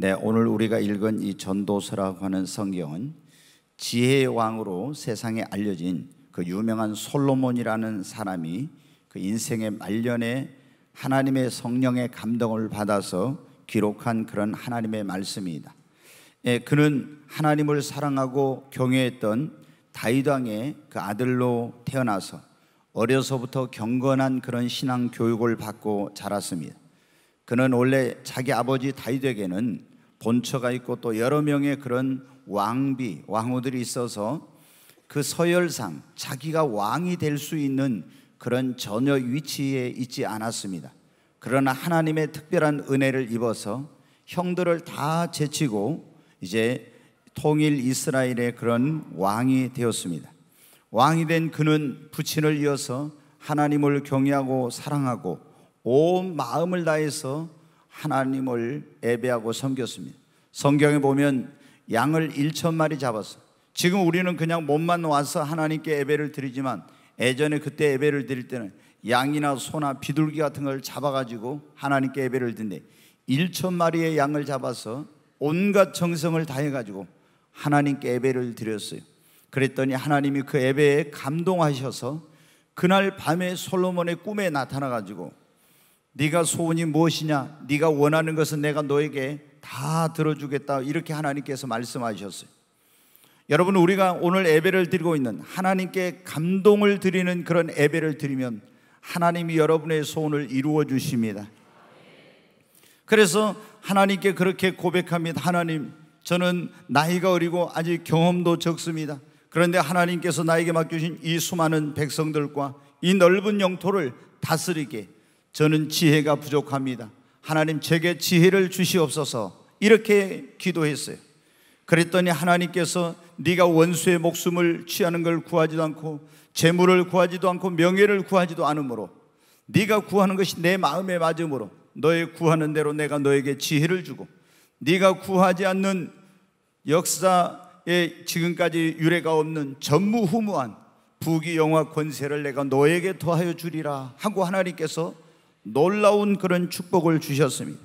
네, 오늘 우리가 읽은 이 전도서라고 하는 성경은 지혜의 왕으로 세상에 알려진 그 유명한 솔로몬이라는 사람이 그 인생의 말년에 하나님의 성령의 감동을 받아서 기록한 그런 하나님의 말씀입니다. 예, 그는 하나님을 사랑하고 경외했던 다윗 왕의 그 아들로 태어나서 어려서부터 경건한 그런 신앙 교육을 받고 자랐습니다. 그는 원래 자기 아버지 다윗에게는 본처가 있고 또 여러 명의 그런 왕비, 왕후들이 있어서 그 서열상 자기가 왕이 될 수 있는 그런 전혀 위치에 있지 않았습니다. 그러나 하나님의 특별한 은혜를 입어서 형들을 다 제치고 이제 통일 이스라엘의 그런 왕이 되었습니다. 왕이 된 그는 부친을 이어서 하나님을 경외하고 사랑하고 온 마음을 다해서 하나님을 예배하고 섬겼습니다. 성경에 보면 양을 1천 마리 잡았어. 지금 우리는 그냥 몸만 와서 하나님께 예배를 드리지만 예전에 그때 예배를 드릴 때는 양이나 소나 비둘기 같은 걸 잡아가지고 하나님께 예배를 드는데 1천 마리의 양을 잡아서 온갖 정성을 다해가지고 하나님께 예배를 드렸어요. 그랬더니 하나님이 그 예배에 감동하셔서 그날 밤에 솔로몬의 꿈에 나타나가지고 네가 소원이 무엇이냐? 네가 원하는 것은 내가 너에게 다 들어주겠다. 이렇게 하나님께서 말씀하셨어요. 여러분 우리가 오늘 예배를 드리고 있는 하나님께 감동을 드리는 그런 예배를 드리면 하나님이 여러분의 소원을 이루어 주십니다. 그래서 하나님께 그렇게 고백합니다. 하나님, 저는 나이가 어리고 아직 경험도 적습니다. 그런데 하나님께서 나에게 맡겨주신 이 수많은 백성들과 이 넓은 영토를 다스리게 저는 지혜가 부족합니다. 하나님 제게 지혜를 주시옵소서. 이렇게 기도했어요. 그랬더니 하나님께서 네가 원수의 목숨을 취하는 걸 구하지도 않고 재물을 구하지도 않고 명예를 구하지도 않으므로 네가 구하는 것이 내 마음에 맞음으로 너의 구하는 대로 내가 너에게 지혜를 주고 네가 구하지 않는 역사에 지금까지 유례가 없는 전무후무한 부귀 영화 권세를 내가 너에게 더하여 주리라 하고 하나님께서 놀라운 그런 축복을 주셨습니다.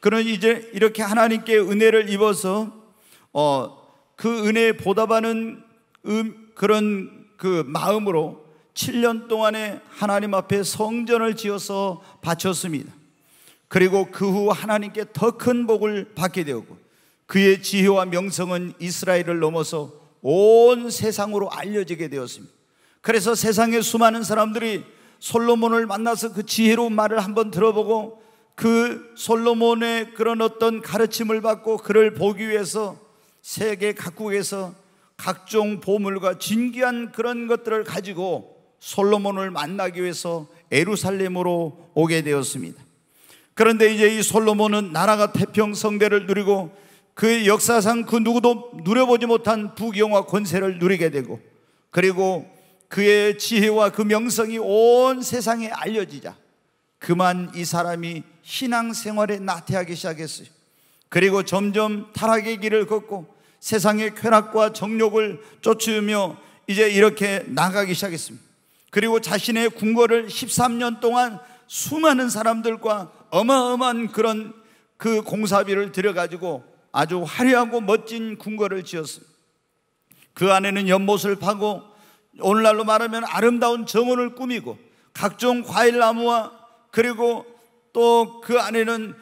그런 이제 이렇게 하나님께 은혜를 입어서 어, 그 은혜에 보답하는 음, 그런 그 마음으로 7년 동안에 하나님 앞에 성전을 지어서 바쳤습니다. 그리고 그 후 하나님께 더 큰 복을 받게 되었고 그의 지혜와 명성은 이스라엘을 넘어서 온 세상으로 알려지게 되었습니다. 그래서 세상의 수많은 사람들이 솔로몬을 만나서 그 지혜로운 말을 한번 들어보고 그 솔로몬의 그런 어떤 가르침을 받고 그를 보기 위해서 세계 각국에서 각종 보물과 진귀한 그런 것들을 가지고 솔로몬을 만나기 위해서 에루살렘으로 오게 되었습니다. 그런데 이제 이 솔로몬은 나라가 태평성대를 누리고 그 역사상 그 누구도 누려보지 못한 부귀영화 권세를 누리게 되고 그리고 그의 지혜와 그 명성이 온 세상에 알려지자 그만 이 사람이 신앙생활에 나태하기 시작했어요. 그리고 점점 타락의 길을 걷고 세상의 쾌락과 정욕을 쫓으며 이제 이렇게 나가기 시작했습니다. 그리고 자신의 궁궐을 13년 동안 수많은 사람들과 어마어마한 그런 그 공사비를 들여가지고 아주 화려하고 멋진 궁궐을 지었습니다그 안에는 연못을 파고 오늘날로 말하면 아름다운 정원을 꾸미고 각종 과일나무와 그리고 또 그 안에는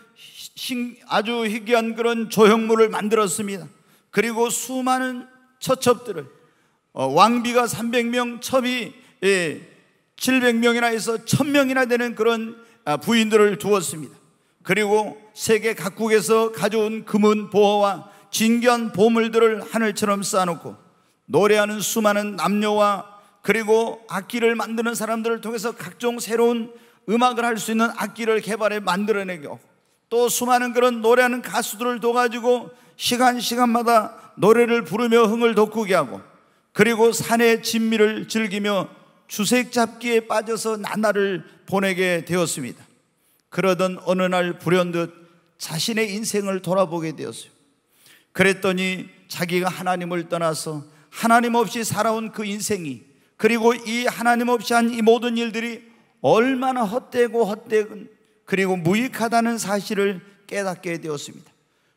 아주 희귀한 그런 조형물을 만들었습니다. 그리고 수많은 처첩들을 어, 왕비가 300명, 첩이 700명이나 예, 해서 1000명이나 되는 그런 아, 부인들을 두었습니다. 그리고 세계 각국에서 가져온 금은 보화와 진귀한 보물들을 하늘처럼 쌓아놓고 노래하는 수많은 남녀와 그리고 악기를 만드는 사람들을 통해서 각종 새로운 음악을 할 수 있는 악기를 개발해 만들어내고 또 수많은 그런 노래하는 가수들을 둬가지고 시간 시간마다 노래를 부르며 흥을 돋구게 하고 그리고 산의 진미를 즐기며 주색 잡기에 빠져서 나날을 보내게 되었습니다. 그러던 어느 날 불현듯 자신의 인생을 돌아보게 되었어요. 그랬더니 자기가 하나님을 떠나서 하나님 없이 살아온 그 인생이 그리고 이 하나님 없이 한 이 모든 일들이 얼마나 헛되고 헛되은 그리고 무익하다는 사실을 깨닫게 되었습니다.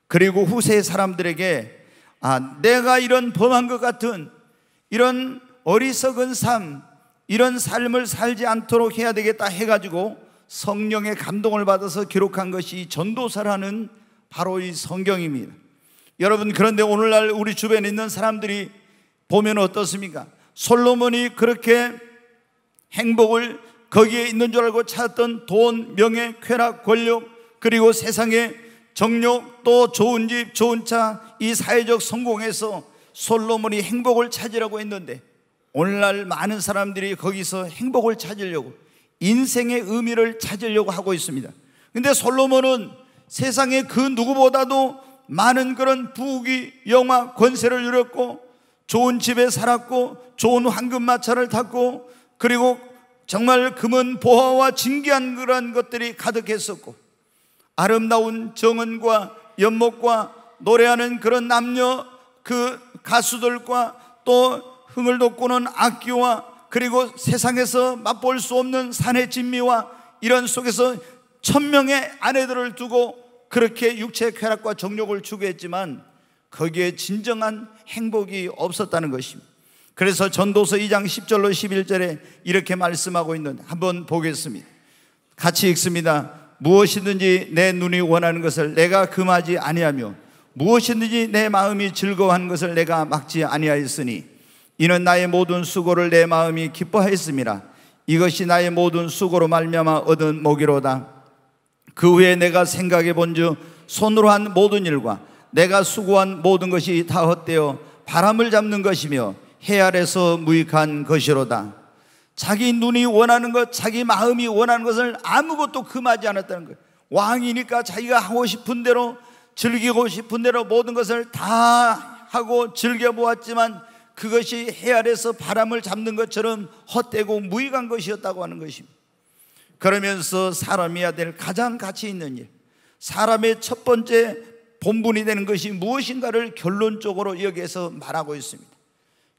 그리고 후세 사람들에게 아, 내가 이런 범한 것 같은 이런 어리석은 삶, 이런 삶을 살지 않도록 해야 되겠다 해가지고 성령의 감동을 받아서 기록한 것이 전도사라는 바로 이 성경입니다. 여러분, 그런데 오늘날 우리 주변에 있는 사람들이 보면 어떻습니까? 솔로몬이 그렇게 행복을 거기에 있는 줄 알고 찾았던 돈, 명예, 쾌락, 권력, 그리고 세상의 정력, 또 좋은 집, 좋은 차, 이 사회적 성공에서 솔로몬이 행복을 찾으라고 했는데 오늘날 많은 사람들이 거기서 행복을 찾으려고 인생의 의미를 찾으려고 하고 있습니다. 근데 솔로몬은 세상의 그 누구보다도 많은 그런 부귀, 영화, 권세를 누렸고 좋은 집에 살았고 좋은 황금마차를 탔고 그리고 정말 금은 보화와 진귀한 그런 것들이 가득했었고 아름다운 정은과연목과 노래하는 그런 남녀 그 가수들과 또 흥을 돋구는 악기와 그리고 세상에서 맛볼 수 없는 산의 진미와 이런 속에서 천명의 아내들을 두고 그렇게 육체의 쾌락과 정욕을 추구했지만 거기에 진정한 행복이 없었다는 것입니다. 그래서 전도서 2장 10절로 11절에 이렇게 말씀하고 있는 한번 보겠습니다. 같이 읽습니다. 무엇이든지 내 눈이 원하는 것을 내가 금하지 아니하며 무엇이든지 내 마음이 즐거워하는 것을 내가 막지 아니하였으니 이는 나의 모든 수고를 내 마음이 기뻐하였음이라 이것이 나의 모든 수고로 말미암아 얻은 먹이로다 그 후에 내가 생각해 본즉 손으로 한 모든 일과 내가 수고한 모든 것이 다 헛되어 바람을 잡는 것이며 해 아래서 무익한 것이로다. 자기 눈이 원하는 것, 자기 마음이 원하는 것을 아무것도 금하지 않았다는 거예요. 왕이니까 자기가 하고 싶은 대로 즐기고 싶은 대로 모든 것을 다 하고 즐겨보았지만 그것이 해 아래서 바람을 잡는 것처럼 헛되고 무익한 것이었다고 하는 것입니다. 그러면서 사람이 야될 가장 가치 있는 일, 사람의 첫 번째 본분이 되는 것이 무엇인가를 결론적으로 여기에서 말하고 있습니다.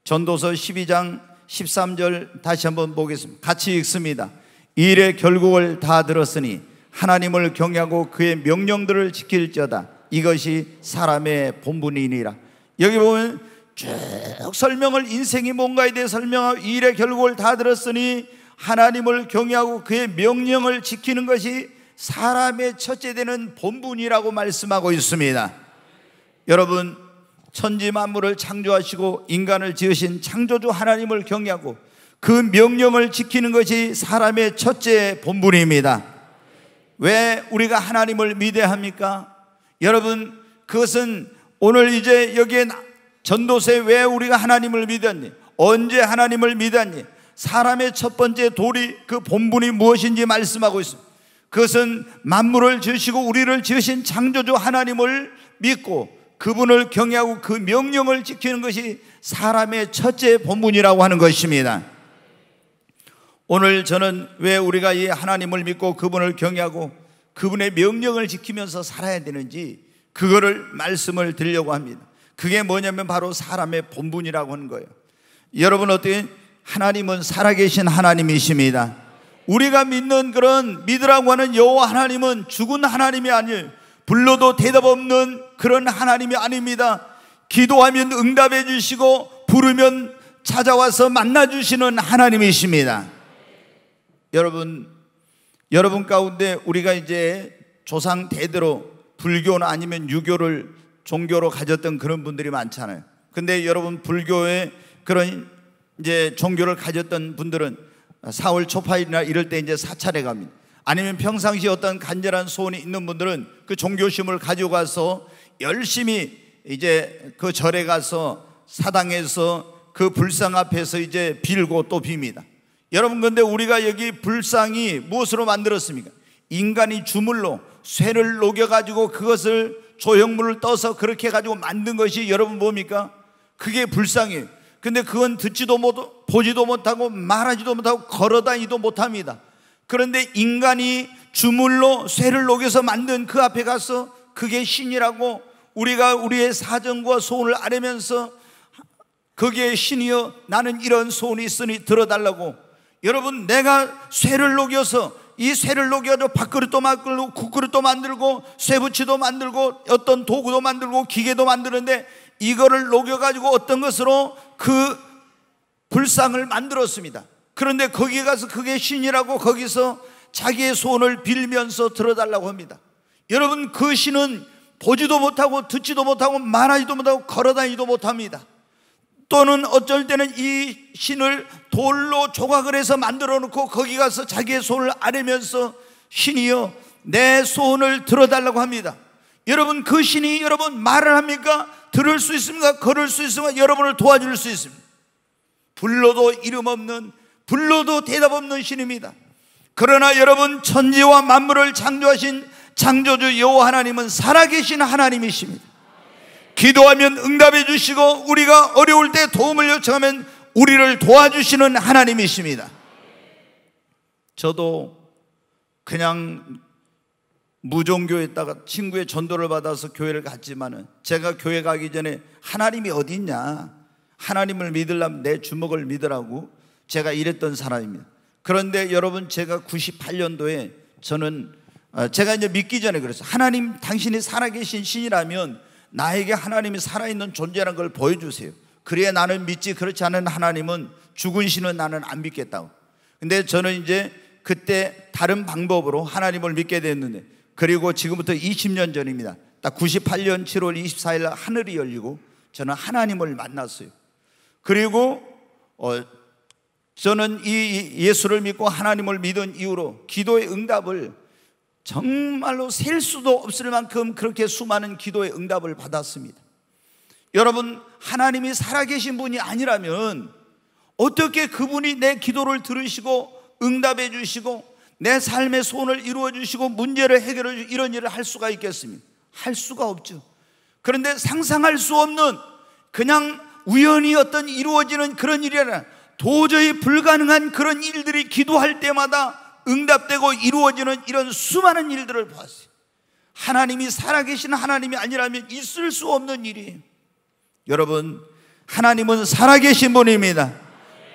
전도서 12장 13절 다시 한번 보겠습니다. 같이 읽습니다. 일의 결국을 다 들었으니 하나님을 경외하고 그의 명령들을 지킬지어다. 이것이 사람의 본분이니라. 여기 보면 쭉 설명을 인생이 뭔가에 대해 설명하고 일의 결국을 다 들었으니 하나님을 경외하고 그의 명령을 지키는 것이 사람의 첫째 되는 본분이라고 말씀하고 있습니다. 여러분, 천지 만물을 창조하시고 인간을 지으신 창조주 하나님을 경외하고 그 명령을 지키는 것이 사람의 첫째 본분입니다. 왜 우리가 하나님을 믿대합니까? 여러분, 그것은 오늘 이제 여기에 전도세 왜 우리가 하나님을 믿었니? 언제 하나님을 믿었니? 사람의 첫 번째 돌이 그 본분이 무엇인지 말씀하고 있습니다. 그것은 만물을 지으시고 우리를 지으신 창조주 하나님을 믿고 그분을 경외하고 그 명령을 지키는 것이 사람의 첫째 본분이라고 하는 것입니다. 오늘 저는 왜 우리가 이 하나님을 믿고 그분을 경외하고 그분의 명령을 지키면서 살아야 되는지 그거를 말씀을 드리려고 합니다. 그게 뭐냐면 바로 사람의 본분이라고 하는 거예요. 여러분 어떻게 하나님은 살아계신 하나님이십니다. 우리가 믿는 그런 믿으라고 하는 여호와 하나님은 죽은 하나님이 아니에요. 불러도 대답 없는 그런 하나님이 아닙니다. 기도하면 응답해 주시고 부르면 찾아와서 만나 주시는 하나님이십니다. 여러분 여러분 가운데 우리가 이제 조상 대대로 불교나 아니면 유교를 종교로 가졌던 그런 분들이 많잖아요. 근데 여러분 불교의 그런 이제 종교를 가졌던 분들은 4월 초파일이나 이럴 때 이제 사찰에 갑니다. 아니면 평상시 어떤 간절한 소원이 있는 분들은 그 종교심을 가져 가서 열심히 이제 그 절에 가서 사당에서 그 불상 앞에서 이제 빌고 또 빕니다. 여러분 근데 우리가 여기 불상이 무엇으로 만들었습니까? 인간이 주물로 쇠를 녹여 가지고 그것을 조형물을 떠서 그렇게 가지고 만든 것이 여러분 뭡니까? 그게 불상이에요. 근데 그건 듣지도 못 보지도 못하고 말하지도 못하고 걸어다니도 못합니다. 그런데 인간이 주물로 쇠를 녹여서 만든 그 앞에 가서 그게 신이라고 우리가 우리의 사정과 소원을 아뢰면서 그게 신이여 나는 이런 소원이 있으니 들어달라고 여러분 내가 쇠를 녹여서 이 쇠를 녹여서 밥그릇도 만들고 국그릇도 만들고 쇠부치도 만들고 어떤 도구도 만들고 기계도 만드는데 이거를 녹여가지고 어떤 것으로 그 불상을 만들었습니다. 그런데 거기 가서 그게 신이라고 거기서 자기의 손을 빌면서 들어달라고 합니다. 여러분 그 신은 보지도 못하고 듣지도 못하고 말하지도 못하고 걸어다니도 지 못합니다. 또는 어쩔 때는 이 신을 돌로 조각을 해서 만들어 놓고 거기 가서 자기의 손을 아뢰면서 신이여 내 소원을 들어달라고 합니다. 여러분 그 신이 여러분 말을 합니까? 들을 수 있습니까? 걸을 수 있습니까? 여러분을 도와줄 수 있습니다. 불러도 이름 없는 불러도 대답 없는 신입니다. 그러나 여러분 천지와 만물을 창조하신 창조주 여호와 하나님은 살아계신 하나님이십니다. 기도하면 응답해 주시고 우리가 어려울 때 도움을 요청하면 우리를 도와주시는 하나님이십니다. 저도 그냥 무종교에다가 친구의 전도를 받아서 교회를 갔지만은 제가 교회 가기 전에 하나님이 어디 있냐 하나님을 믿으려면 내 주먹을 믿으라고 제가 이랬던 사람입니다. 그런데 여러분 제가 98년도에 저는 어, 제가 이제 믿기 전에 그랬어요. 하나님 당신이 살아계신 신이라면 나에게 하나님이 살아있는 존재라는 걸 보여주세요. 그래야 나는 믿지 그렇지 않은 하나님은 죽은 신은 나는 안 믿겠다고. 근데 저는 이제 그때 다른 방법으로 하나님을 믿게 됐는데 그리고 지금부터 20년 전입니다. 딱 98년 7월 24일 하늘이 열리고 저는 하나님을 만났어요. 그리고 어, 저는 이 예수를 믿고 하나님을 믿은 이후로 기도의 응답을 정말로 셀 수도 없을 만큼 그렇게 수많은 기도의 응답을 받았습니다. 여러분, 하나님이 살아계신 분이 아니라면 어떻게 그분이 내 기도를 들으시고 응답해 주시고 내 삶의 소원을 이루어 주시고 문제를 해결해 주시고 이런 일을 할 수가 있겠습니까? 할 수가 없죠. 그런데 상상할 수 없는 그냥 우연히 어떤 이루어지는 그런 일이 아니라 도저히 불가능한 그런 일들이 기도할 때마다 응답되고 이루어지는 이런 수많은 일들을 보았어요. 하나님이 살아계신 하나님이 아니라면 있을 수 없는 일이에요. 여러분, 하나님은 살아계신 분입니다.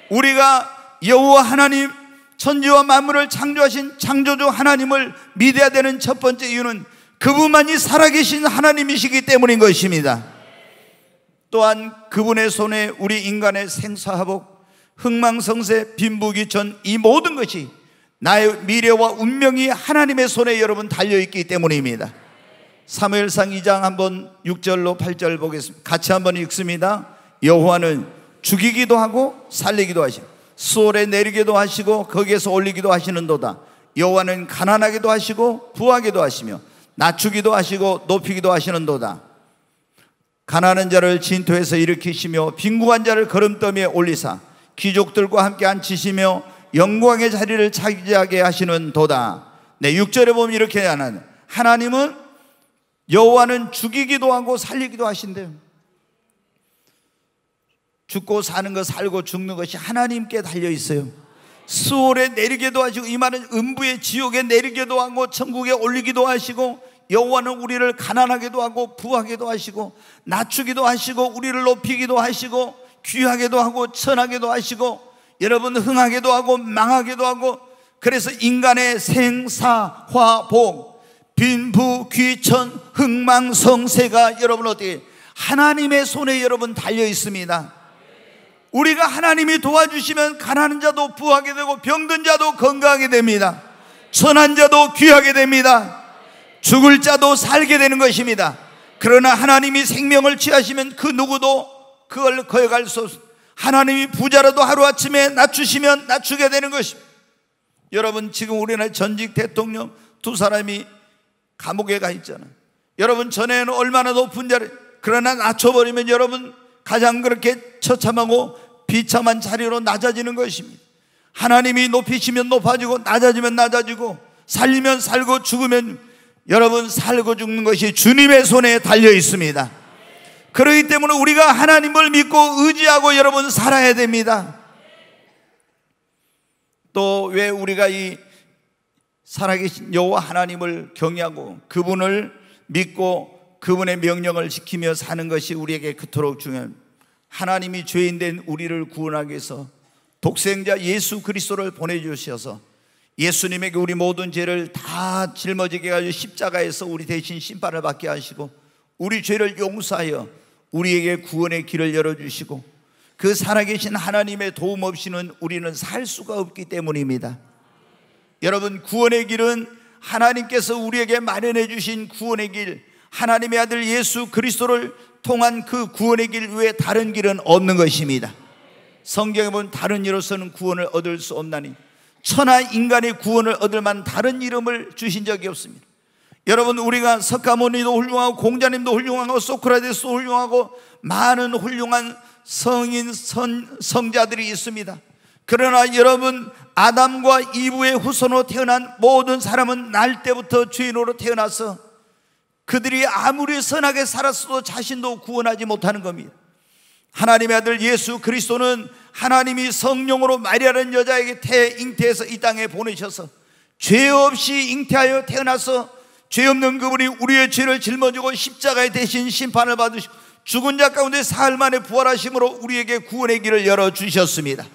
우리가 여호와 하나님 천지와 만물을 창조하신 창조주 하나님을 믿어야 되는 첫 번째 이유는 그분만이 살아계신 하나님이시기 때문인 것입니다. 또한 그분의 손에 우리 인간의 생사하복, 흥망성세 빈부귀천 이 모든 것이 나의 미래와 운명이 하나님의 손에 여러분 달려있기 때문입니다. 사무상 2장 한번 6절로 8절 보겠습니다. 같이 한번 읽습니다. 여호와는 죽이기도 하고 살리기도 하시고 수월에 내리기도 하시고 거기에서 올리기도 하시는도다. 여호와는 가난하기도 하시고 부하기도 하시며 낮추기도 하시고 높이기도 하시는도다. 가난한 자를 진토에서 일으키시며 빈궁한 자를 걸음더미에 올리사 귀족들과 함께 앉히시며 영광의 자리를 차지하게 하시는 도다. 네, 6절에 보면 이렇게 하는 하나님은 여호와는 죽이기도 하고 살리기도 하신대요. 죽고 사는 것 살고 죽는 것이 하나님께 달려 있어요. 수월에 내리게도 하시고 이말은 음부의 지옥에 내리게도 하고 천국에 올리기도 하시고 여호와는 우리를 가난하게도 하고 부하게도 하시고 낮추기도 하시고 우리를 높이기도 하시고 귀하게도 하고 천하게도 하시고 여러분 흥하게도 하고 망하게도 하고 그래서 인간의 생사화복 빈부 귀천 흥망성세가 여러분 어디게 하나님의 손에 여러분 달려 있습니다. 우리가 하나님이 도와주시면 가난한 자도 부하게 되고 병든 자도 건강하게 됩니다. 천한 자도 귀하게 됩니다. 죽을 자도 살게 되는 것입니다. 그러나 하나님이 생명을 취하시면 그 누구도 그걸 거역할 수 없습니다. 하나님이 부자라도 하루아침에 낮추시면 낮추게 되는 것입니다. 여러분 지금 우리나라 전직 대통령 두 사람이 감옥에 가 있잖아요. 여러분 전에는 얼마나 높은 자리 그러나 낮춰버리면 여러분 가장 그렇게 처참하고 비참한 자리로 낮아지는 것입니다. 하나님이 높이시면 높아지고 낮아지면 낮아지고 살리면 살고 죽으면 여러분 살고 죽는 것이 주님의 손에 달려 있습니다. 그러기 때문에 우리가 하나님을 믿고 의지하고 여러분 살아야 됩니다. 또 왜 우리가 이 살아계신 여호와 하나님을 경외하고 그분을 믿고 그분의 명령을 지키며 사는 것이 우리에게 그토록 중요합 하나님이 죄인 된 우리를 구원하기 위해서 독생자 예수 그리스도를 보내 주셔서 예수님에게 우리 모든 죄를 다 짊어지게 하여 십자가에서 우리 대신 심판을 받게 하시고 우리 죄를 용서하여 우리에게 구원의 길을 열어주시고 그 살아계신 하나님의 도움 없이는 우리는 살 수가 없기 때문입니다. 여러분 구원의 길은 하나님께서 우리에게 마련해 주신 구원의 길 하나님의 아들 예수 그리스도를 통한 그 구원의 길 외에 다른 길은 없는 것입니다. 성경에 보 다른 이로서는 구원을 얻을 수 없나니 천하 인간의 구원을 얻을 만한 다른 이름을 주신 적이 없습니다. 여러분 우리가 석가모니도 훌륭하고 공자님도 훌륭하고 소크라테스도 훌륭하고 많은 훌륭한 성인 선, 성자들이 있습니다. 그러나 여러분 아담과 이브의 후손으로 태어난 모든 사람은 날 때부터 죄인으로 태어나서 그들이 아무리 선하게 살았어도 자신도 구원하지 못하는 겁니다. 하나님의 아들 예수 그리스도는 하나님이 성령으로 마리아라는 여자에게 태 잉태해서 이 땅에 보내셔서 죄 없이 잉태하여 태어나서 죄 없는 그분이 우리의 죄를 짊어지고 십자가에 대신 심판을 받으시고 죽은 자 가운데 사흘 만에 부활하심으로 우리에게 구원의 길을 열어 주셨습니다.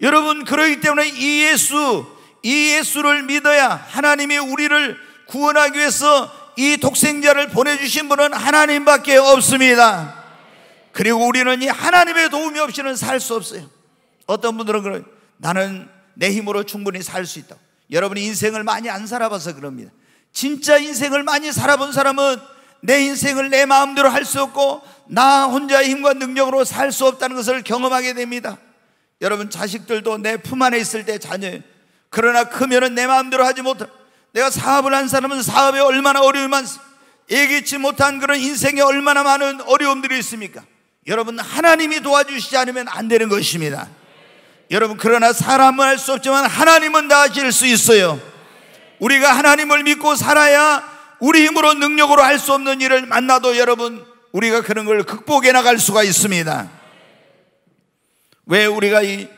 여러분 그러기 때문에 이 예수 이 예수를 믿어야 하나님이 우리를 구원하기 위해서 이 독생자를 보내주신 분은 하나님밖에 없습니다. 그리고 우리는 이 하나님의 도움이 없이는 살 수 없어요. 어떤 분들은 그래요. 나는 내 힘으로 충분히 살 수 있다. 여러분이 인생을 많이 안 살아봐서 그럽니다. 진짜 인생을 많이 살아본 사람은 내 인생을 내 마음대로 할 수 없고 나 혼자의 힘과 능력으로 살 수 없다는 것을 경험하게 됩니다. 여러분 자식들도 내 품 안에 있을 때 자녀예요. 그러나 크면은 내 마음대로 하지 못해. 내가 사업을 한 사람은 사업에 얼마나 어려움이 많습 예기치 못한 그런 인생에 얼마나 많은 어려움들이 있습니까? 여러분 하나님이 도와주시지 않으면 안 되는 것입니다. 여러분 그러나 사람은 할 수 없지만 하나님은 다 하실 수 있어요. 우리가 하나님을 믿고 살아야 우리 힘으로 능력으로 할 수 없는 일을 만나도 여러분 우리가 그런 걸 극복해 나갈 수가 있습니다. 왜 우리가 이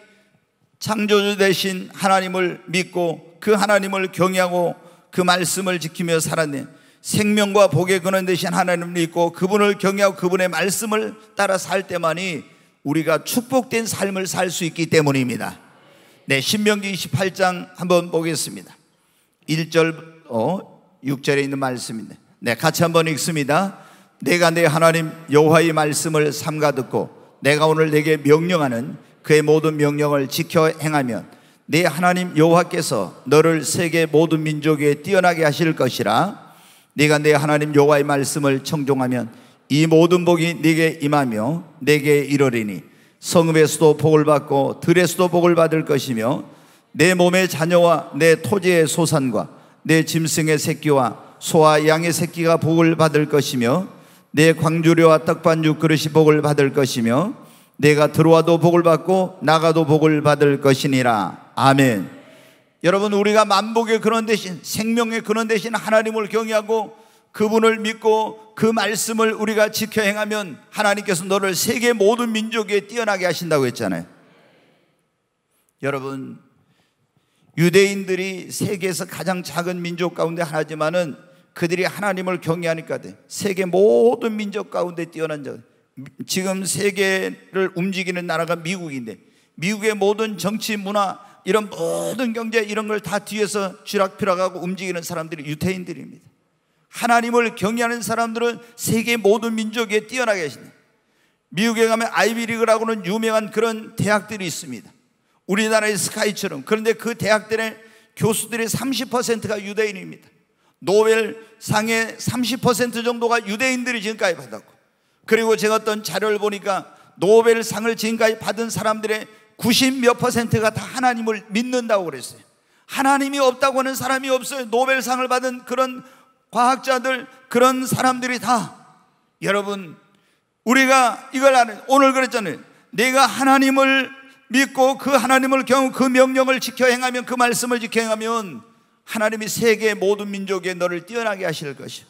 창조주 대신 하나님을 믿고 그 하나님을 경외하고 그 말씀을 지키며 살았냐? 생명과 복의 근원 대신 하나님을 믿고 그분을 경외하고 그분의 말씀을 따라 살 때만이 우리가 축복된 삶을 살 수 있기 때문입니다. 네, 신명기 28장 한번 보겠습니다. 1절 어 6절에 있는 말씀인데. 네, 같이 한번 읽습니다. 내가 내 하나님 여호와의 말씀을 삼가 듣고 내가 오늘 내게 명령하는 그의 모든 명령을 지켜 행하면 내 하나님 여호와께서 너를 세계 모든 민족 에 뛰어나게 하실 것이라 네가 내 하나님 여호와의 말씀을 청종하면 이 모든 복이 네게 임하며 네게 이르리니 성읍에서도 복을 받고 들에서도 복을 받을 것이며 내 몸의 자녀와 내 토지의 소산과 내 짐승의 새끼와 소와 양의 새끼가 복을 받을 것이며 내 광주려와 떡반 육 그릇이 복을 받을 것이며 내가 들어와도 복을 받고 나가도 복을 받을 것이니라 아멘. 여러분 우리가 만복의 근원 대신 생명의 근원 대신 하나님을 경외하고 그분을 믿고 그 말씀을 우리가 지켜 행하면 하나님께서 너를 세계 모든 민족에 뛰어나게 하신다고 했잖아요. 여러분 유대인들이 세계에서 가장 작은 민족 가운데 하나지만은 그들이 하나님을 경외하니까 돼. 세계 모든 민족 가운데 뛰어난 자. 지금 세계를 움직이는 나라가 미국인데 미국의 모든 정치 문화 이런 모든 경제 이런 걸 다 뒤에서 쥐락펴락하고 움직이는 사람들이 유태인들입니다. 하나님을 경외하는 사람들은 세계 모든 민족에 뛰어나 계신다. 미국에 가면 아이비리그라고는 유명한 그런 대학들이 있습니다. 우리나라의 스카이처럼. 그런데 그 대학들의 교수들의 30%가 유대인입니다. 노벨 상의 30% 정도가 유대인들이 지금까지 받았고. 그리고 제가 어떤 자료를 보니까 노벨상을 지금까지 받은 사람들의 90몇 퍼센트가 다 하나님을 믿는다고 그랬어요. 하나님이 없다고 하는 사람이 없어요. 노벨상을 받은 그런 과학자들, 그런 사람들이 다 여러분, 우리가 이걸 아는, 오늘 그랬잖아요. 내가 하나님을 믿고 그 하나님을 경 그 명령을 지켜 행하면 그 말씀을 지켜 행하면 하나님이 세계 모든 민족에 너를 뛰어나게 하실 것이요.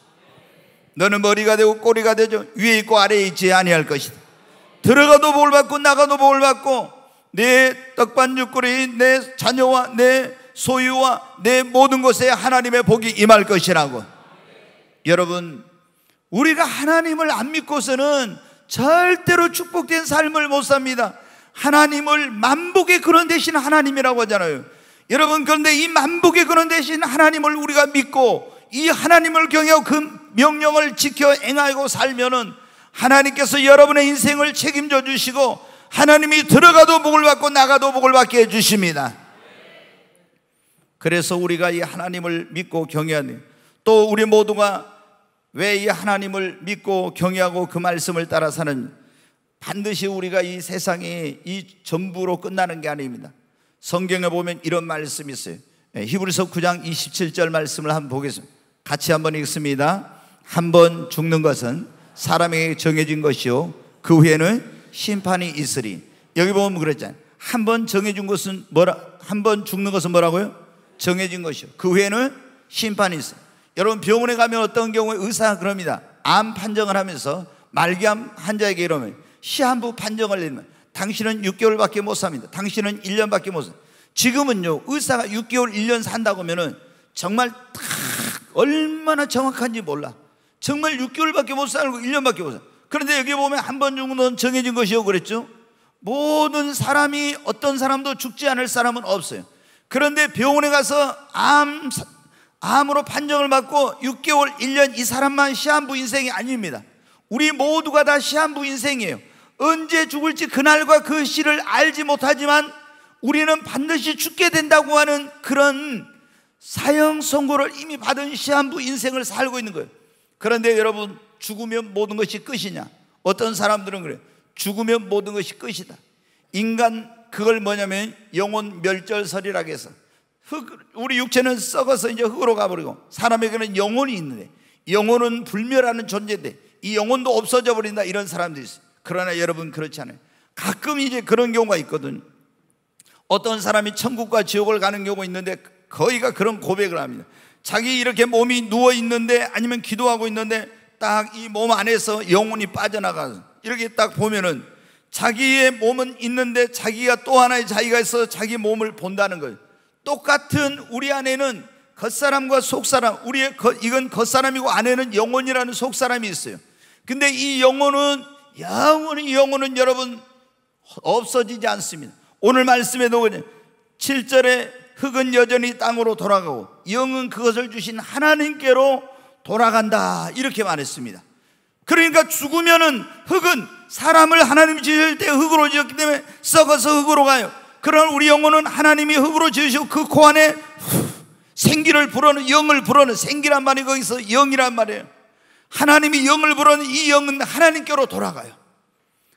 너는 머리가 되고 꼬리가 되죠. 위에 있고 아래에 있지 아니할 것이다. 들어가도 복을 받고 나가도 복을 받고 내 떡반죽거리, 내 자녀와 내 소유와 내 모든 것에 하나님의 복이 임할 것이라고. 여러분, 우리가 하나님을 안 믿고서는 절대로 축복된 삶을 못 삽니다. 하나님을 만복의 그런 대신 하나님이라고 하잖아요. 여러분, 그런데 이 만복의 그런 대신 하나님을 우리가 믿고 이 하나님을 경외그 명령을 지켜 행하고 살면은 하나님께서 여러분의 인생을 책임져 주시고 하나님이 들어가도 복을 받고 나가도 복을 받게 해주십니다. 그래서 우리가 이 하나님을 믿고 경외하는 또 우리 모두가 왜 이 하나님을 믿고 경외하고 그 말씀을 따라 사는 반드시 우리가 이 세상이 이 전부로 끝나는 게 아닙니다. 성경에 보면 이런 말씀이 있어요. 예, 히브리서 9장 27절 말씀을 한번 보겠습니다. 같이 한번 읽습니다. 한번 죽는 것은 사람에게 정해진 것이요. 그 후에는 심판이 있으리. 여기 보면 그랬잖아요. 한 번 정해준 것은 뭐라, 한번 죽는 것은 뭐라고요? 정해진 것이요. 그 후에는 심판이 있어. 여러분 병원에 가면 어떤 경우에 의사가 그럽니다. 암 판정을 하면서 말기암 환자에게 이러면 시한부 판정을 내면 당신은 6개월밖에 못 삽니다. 당신은 1년밖에 못 삽니다. 지금은요, 의사가 6개월, 1년 산다고 하면은 정말 딱 얼마나 정확한지 몰라. 정말 6개월밖에 못 살고 1년밖에 못 살고 그런데 여기 보면 한 번 죽는 건 정해진 것이요 그랬죠. 모든 사람이 어떤 사람도 죽지 않을 사람은 없어요. 그런데 병원에 가서 암 암으로 판정을 받고 6개월, 1년 이 사람만 시한부 인생이 아닙니다. 우리 모두가 다 시한부 인생이에요. 언제 죽을지 그날과 그 시를 알지 못하지만 우리는 반드시 죽게 된다고 하는 그런 사형 선고를 이미 받은 시한부 인생을 살고 있는 거예요. 그런데 여러분, 죽으면 모든 것이 끝이냐? 어떤 사람들은 그래. 죽으면 모든 것이 끝이다. 인간 그걸 뭐냐면 영혼 멸절설이라고 해서 흙, 우리 육체는 썩어서 이제 흙으로 가버리고 사람에게는 영혼이 있는데 영혼은 불멸하는 존재인데 이 영혼도 없어져 버린다 이런 사람들이 있어 그러나 여러분 그렇지 않아요. 가끔 이제 그런 경우가 있거든요. 어떤 사람이 천국과 지옥을 가는 경우가 있는데 거의가 그런 고백을 합니다. 자기 이렇게 몸이 누워 있는데 아니면 기도하고 있는데 딱이몸 안에서 영혼이 빠져나가 이렇게 딱 보면은 자기의 몸은 있는데 자기가 또 하나의 자기가 있어 자기 몸을 본다는 거예요. 똑같은 우리 안에는 겉사람과 속사람, 우리의 거, 이건 겉사람이고 안에는 영혼이라는 속사람이 있어요. 근데 이 영혼은 영원히 영혼은 여러분 없어지지 않습니다. 오늘 말씀에도 7절에 흙은 여전히 땅으로 돌아가고 영은 그것을 주신 하나님께로 돌아간다 이렇게 말했습니다. 그러니까 죽으면은 흙은 사람을 하나님 지을 때 흙으로 지었기 때문에 썩어서 흙으로 가요. 그러나 우리 영혼은 하나님이 흙으로 지으시고 그 코 안에 생기를 불어넣는 영을 불어넣는 생기란 말이 거기서 영이란 말이에요. 하나님이 영을 불어넣는 이 영은 하나님께로 돌아가요.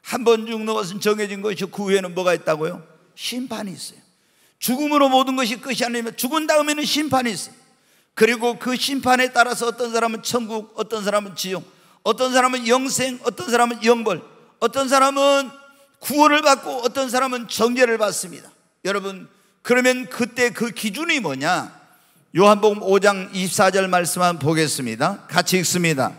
한 번 죽는 것은 정해진 것이고 그 후에는 뭐가 있다고요? 심판이 있어요. 죽음으로 모든 것이 끝이 아니면 죽은 다음에는 심판이 있어요. 그리고 그 심판에 따라서 어떤 사람은 천국, 어떤 사람은 지옥, 어떤 사람은 영생, 어떤 사람은 영벌, 어떤 사람은 구원을 받고 어떤 사람은 정죄를 받습니다. 여러분, 그러면 그때 그 기준이 뭐냐? 요한복음 5장 24절 말씀 한 보겠습니다. 같이 읽습니다.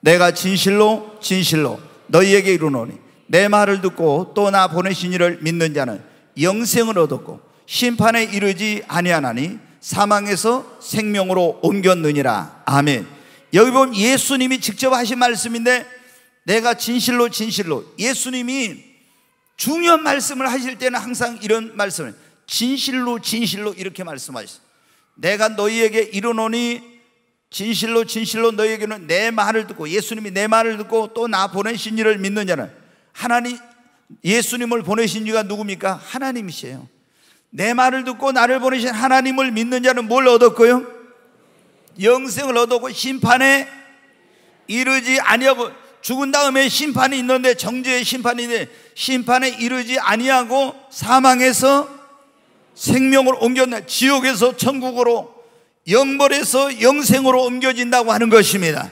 내가 진실로 진실로 너희에게 이르노니 내 말을 듣고 또 나 보내신 이를 믿는 자는 영생을 얻었고 심판에 이르지 아니하나니 사망에서 생명으로 옮겼느니라. 아멘. 여기 보면 예수님이 직접 하신 말씀인데 내가 진실로 진실로 예수님이 중요한 말씀을 하실 때는 항상 이런 말씀을 진실로 진실로 이렇게 말씀하셨어. 내가 너희에게 이르노니 진실로 진실로 너희에게는 내 말을 듣고 예수님이 내 말을 듣고 또 나 보내신 이를 믿느냐는 하나님 예수님을 보내신 이가 누굽니까? 하나님이세요. 내 말을 듣고 나를 보내신 하나님을 믿는 자는 뭘 얻었고요? 영생을 얻었고 심판에 이르지 아니하고 죽은 다음에 심판이 있는데 정죄의 심판이 데 심판에 이르지 아니하고 사망에서 생명을 옮겼나 지옥에서 천국으로 영벌에서 영생으로 옮겨진다고 하는 것입니다.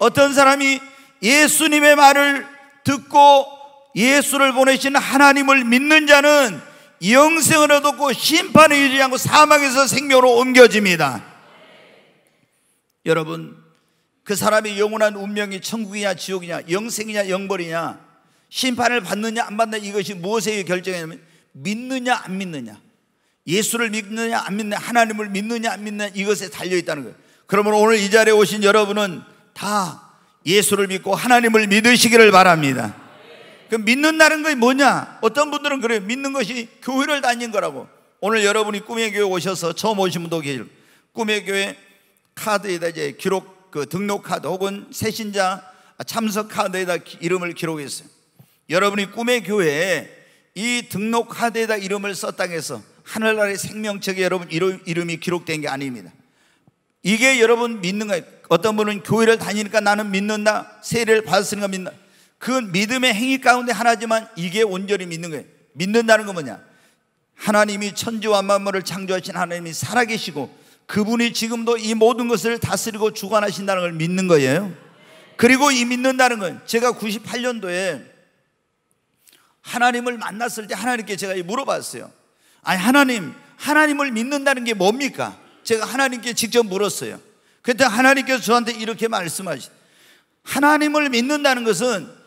어떤 사람이 예수님의 말을 듣고 예수를 보내신 하나님을 믿는 자는 영생을 얻고 었 심판을 유지 않고 사망에서 생명으로 옮겨집니다. 여러분, 그 사람의 영원한 운명이 천국이냐 지옥이냐, 영생이냐 영벌이냐, 심판을 받느냐 안 받느냐 이것이 무엇에 결정이냐면 믿느냐 안 믿느냐, 예수를 믿느냐 안 믿느냐, 하나님을 믿느냐 안 믿느냐 이것에 달려 있다는 거예요. 그러므로 오늘 이 자리에 오신 여러분은 다 예수를 믿고 하나님을 믿으시기를 바랍니다. 그 믿는 날은 그게 뭐냐? 어떤 분들은 그래요. 믿는 것이 교회를 다닌 거라고. 오늘 여러분이 꿈의 교회 오셔서 처음 오신 분도 계실 꿈의 교회 카드에다 이제 기록 그 등록 카드 혹은 새신자 참석 카드에다 이름을 기록했어요. 여러분이 꿈의 교회에 이 등록 카드에다 이름을 썼다 해서 하늘나라의 생명책에 여러분 이름, 이 기록된 게 아닙니다. 이게 여러분 믿는 거예요. 어떤 분은 교회를 다니니까 나는 믿는다. 세례를 받았으니까 믿는다. 그 믿음의 행위 가운데 하나지만 이게 온전히 믿는 거예요. 믿는다는 건 뭐냐? 하나님이 천지와 만물을 창조하신 하나님이 살아계시고 그분이 지금도 이 모든 것을 다스리고 주관하신다는 걸 믿는 거예요. 그리고 이 믿는다는 건 제가 98년도에 하나님을 만났을 때 하나님께 제가 물어봤어요. 아니, 하나님, 하나님을 믿는다는 게 뭡니까? 제가 하나님께 직접 물었어요. 그때 하나님께서 저한테 이렇게 말씀하시 하나님을 믿는다는 것은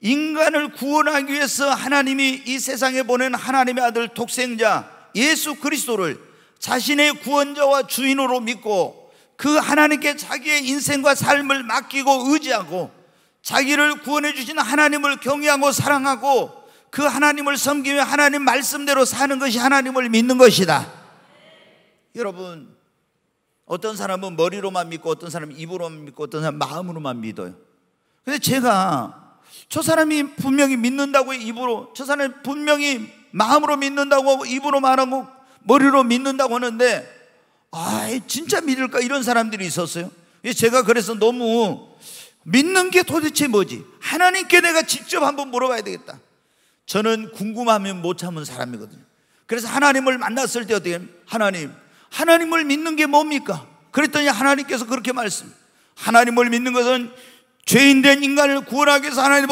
인간을 구원하기 위해서 하나님이 이 세상에 보낸 하나님의 아들 독생자 예수 그리스도를 자신의 구원자와 주인으로 믿고 그 하나님께 자기의 인생과 삶을 맡기고 의지하고 자기를 구원해 주신 하나님을 경외하고 사랑하고 그 하나님을 섬기며 하나님 말씀대로 사는 것이 하나님을 믿는 것이다. 여러분 어떤 사람은 머리로만 믿고 어떤 사람은 입으로만 믿고 어떤 사람은 마음으로만 믿어요. 근데 제가 저 사람이 분명히 믿는다고 입으로, 저 사람이 분명히 마음으로 믿는다고 하고 입으로 말하고 머리로 믿는다고 하는데, 아, 진짜 믿을까? 이런 사람들이 있었어요. 제가 그래서 너무 믿는 게 도대체 뭐지? 하나님께 내가 직접 한번 물어봐야 되겠다. 저는 궁금하면 못 참은 사람이거든요. 그래서 하나님을 만났을 때 어떻게, 하나님, 하나님을 믿는 게 뭡니까? 그랬더니 하나님께서 그렇게 말씀. 하나님을 믿는 것은 죄인된 인간을 구원하기 위해서 하나님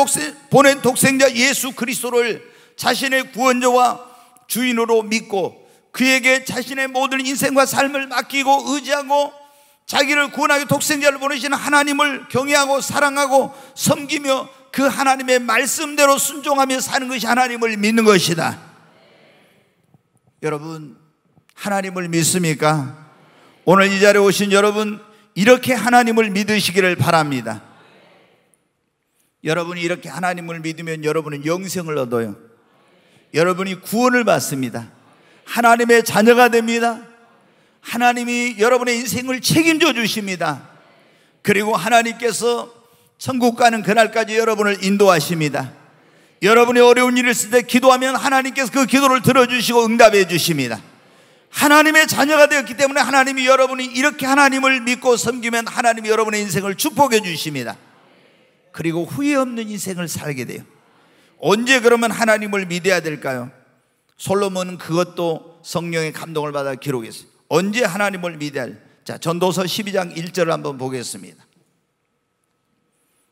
보낸 독생자 예수 그리스도를 자신의 구원자와 주인으로 믿고 그에게 자신의 모든 인생과 삶을 맡기고 의지하고 자기를 구원하기 독생자를 보내신 하나님을 경외하고 사랑하고 섬기며 그 하나님의 말씀대로 순종하며 사는 것이 하나님을 믿는 것이다. 여러분 하나님을 믿습니까? 오늘 이 자리에 오신 여러분 이렇게 하나님을 믿으시기를 바랍니다. 여러분이 이렇게 하나님을 믿으면 여러분은 영생을 얻어요. 여러분이 구원을 받습니다. 하나님의 자녀가 됩니다. 하나님이 여러분의 인생을 책임져 주십니다. 그리고 하나님께서 천국 가는 그날까지 여러분을 인도하십니다. 여러분이 어려운 일을 있을 때 기도하면 하나님께서 그 기도를 들어주시고 응답해 주십니다. 하나님의 자녀가 되었기 때문에 하나님이 여러분이 이렇게 하나님을 믿고 섬기면 하나님이 여러분의 인생을 축복해 주십니다. 그리고 후회 없는 인생을 살게 돼요. 언제 그러면 하나님을 믿어야 될까요? 솔로몬은 그것도 성령의 감동을 받아 기록했어요. 언제 하나님을 믿어야 할? 자, 전도서 12장 1절을 한번 보겠습니다.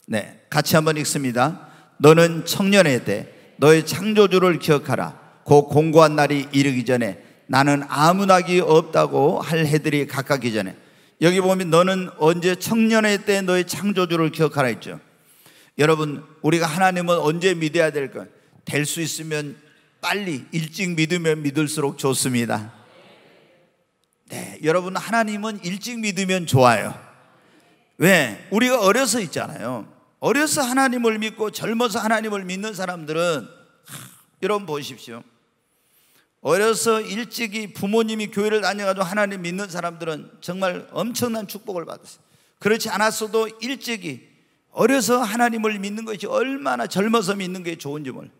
네, 같이 한번 읽습니다. 너는 청년의 때 너의 창조주를 기억하라. 그 공고한 날이 이르기 전에 나는 아무 낙이 없다고 할 해들이 가깝기 전에 여기 보면 너는 언제 청년의 때 너의 창조주를 기억하라 했죠. 여러분, 우리가 하나님은 언제 믿어야 될까될 수 있으면 빨리 일찍 믿으면 믿을수록 좋습니다. 네, 여러분 하나님은 일찍 믿으면 좋아요. 왜? 우리가 어려서 있잖아요. 어려서 하나님을 믿고 젊어서 하나님을 믿는 사람들은 여러분 보십시오. 어려서 일찍이 부모님이 교회를 다녀가지고 하나님 믿는 사람들은 정말 엄청난 축복을 받았어요. 그렇지 않았어도 일찍이 어려서 하나님을 믿는 것이 얼마나 젊어서 믿는 게 좋은지 몰라요.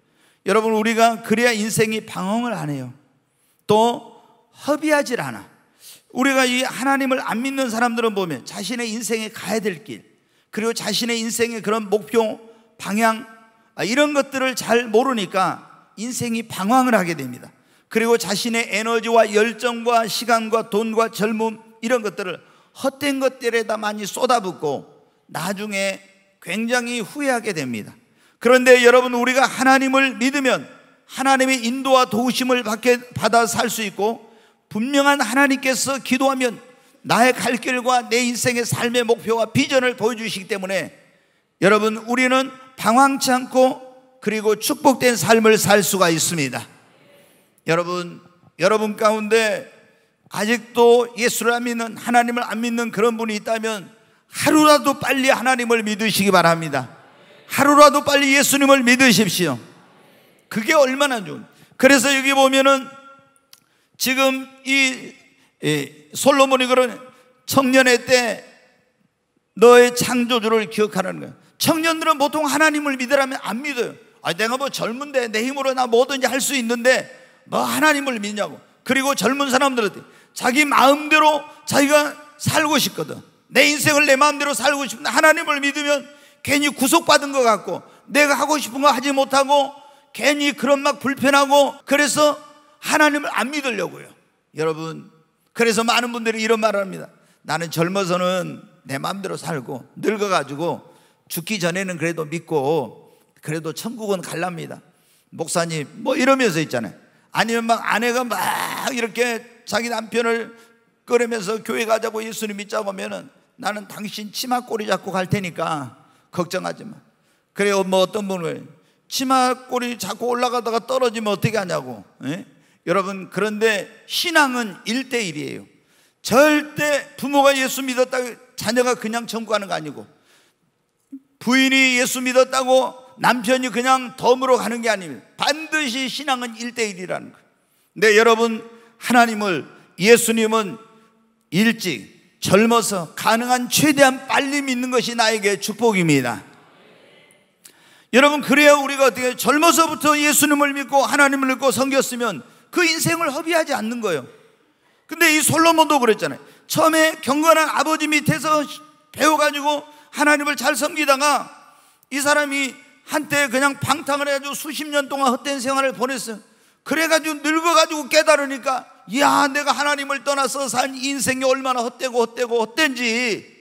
여러분, 우리가 그래야 인생이 방황을 안 해요. 또 허비하질 않아. 우리가 이 하나님을 안 믿는 사람들은 보면 자신의 인생에 가야 될 길, 그리고 자신의 인생의 그런 목표, 방향, 아, 이런 것들을 잘 모르니까 인생이 방황을 하게 됩니다. 그리고 자신의 에너지와 열정과 시간과 돈과 젊음, 이런 것들을 헛된 것들에다 많이 쏟아붓고 나중에 굉장히 후회하게 됩니다. 그런데 여러분 우리가 하나님을 믿으면 하나님의 인도와 도우심을 받아 살 수 있고 분명한 하나님께서 기도하면 나의 갈 길과 내 인생의 삶의 목표와 비전을 보여주시기 때문에 여러분 우리는 방황치 않고 그리고 축복된 삶을 살 수가 있습니다. 여러분 여러분 가운데 아직도 예수를 안 믿는 하나님을 안 믿는 그런 분이 있다면 하루라도 빨리 하나님을 믿으시기 바랍니다. 하루라도 빨리 예수님을 믿으십시오. 그게 얼마나 좋은. 그래서 여기 보면은 지금 이 솔로몬이 그런 청년의 때 너의 창조주를 기억하라는 거예요. 청년들은 보통 하나님을 믿으라면 안 믿어요. 아, 내가 뭐 젊은데 내 힘으로 나 뭐든지 할 수 있는데 뭐 하나님을 믿냐고. 그리고 젊은 사람들한테 자기 마음대로 자기가 살고 싶거든. 내 인생을 내 마음대로 살고 싶은데 하나님을 믿으면 괜히 구속받은 것 같고 내가 하고 싶은 거 하지 못하고 괜히 그런 막 불편하고 그래서 하나님을 안 믿으려고요. 여러분, 그래서 많은 분들이 이런 말을 합니다. 나는 젊어서는 내 마음대로 살고 늙어가지고 죽기 전에는 그래도 믿고 그래도 천국은 갈랍니다. 목사님, 뭐 이러면서 있잖아요. 아니면 막 아내가 막 이렇게 자기 남편을 그러면서 교회 가자고 예수님이 짜보면은 나는 당신 치마꼬리 잡고 갈 테니까 걱정하지 마. 그래요. 뭐 어떤 분은 치마꼬리 잡고 올라가다가 떨어지면 어떻게 하냐고. 에? 예? 여러분, 그런데 신앙은 1대1이에요. 절대 부모가 예수 믿었다고 자녀가 그냥 천국 가는 거 아니고 부인이 예수 믿었다고 남편이 그냥 덤으로 가는 게 아닙니다. 반드시 신앙은 1대1이라는 거예요. 근데 여러분, 하나님을 예수님은 일찍 젊어서 가능한 최대한 빨리 믿는 것이 나에게 축복입니다. 여러분 그래야 우리가 어떻게 젊어서부터 예수님을 믿고 하나님을 믿고 섬겼으면 그 인생을 허비하지 않는 거예요. 근데 이 솔로몬도 그랬잖아요. 처음에 경건한 아버지 밑에서 배워가지고 하나님을 잘 섬기다가 이 사람이 한때 그냥 방탕을 해가지고 수십 년 동안 헛된 생활을 보냈어요. 그래가지고 늙어가지고 깨달으니까 야, 내가 하나님을 떠나서 산 인생이 얼마나 헛되고 헛되고 헛된지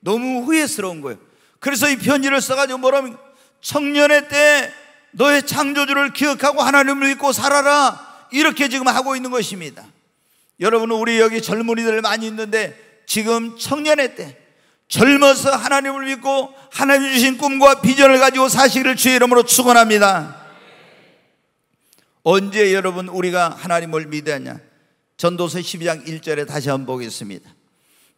너무 후회스러운 거예요. 그래서 이 편지를 써가지고 뭐라면 청년의 때 너의 창조주를 기억하고 하나님을 믿고 살아라. 이렇게 지금 하고 있는 것입니다. 여러분은 우리 여기 젊은이들 많이 있는데 지금 청년의 때 젊어서 하나님을 믿고 하나님 주신 꿈과 비전을 가지고 사시기를 주의 이름으로 축원합니다. 언제 여러분 우리가 하나님을 믿었냐? 전도서 12장 1절에 다시 한번 보겠습니다.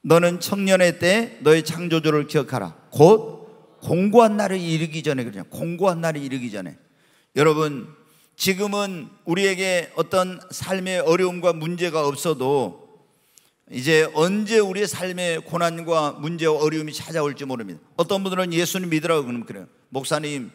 너는 청년의 때 너의 창조주를 기억하라. 곧 공고한 날을 이르기 전에 그러냐. 공고한 날이 이르기 전에. 여러분, 지금은 우리에게 어떤 삶의 어려움과 문제가 없어도 이제 언제 우리의 삶의 고난과 문제와 어려움이 찾아올지 모릅니다. 어떤 분들은 예수님 믿으라고 그러면 그래요. 목사님,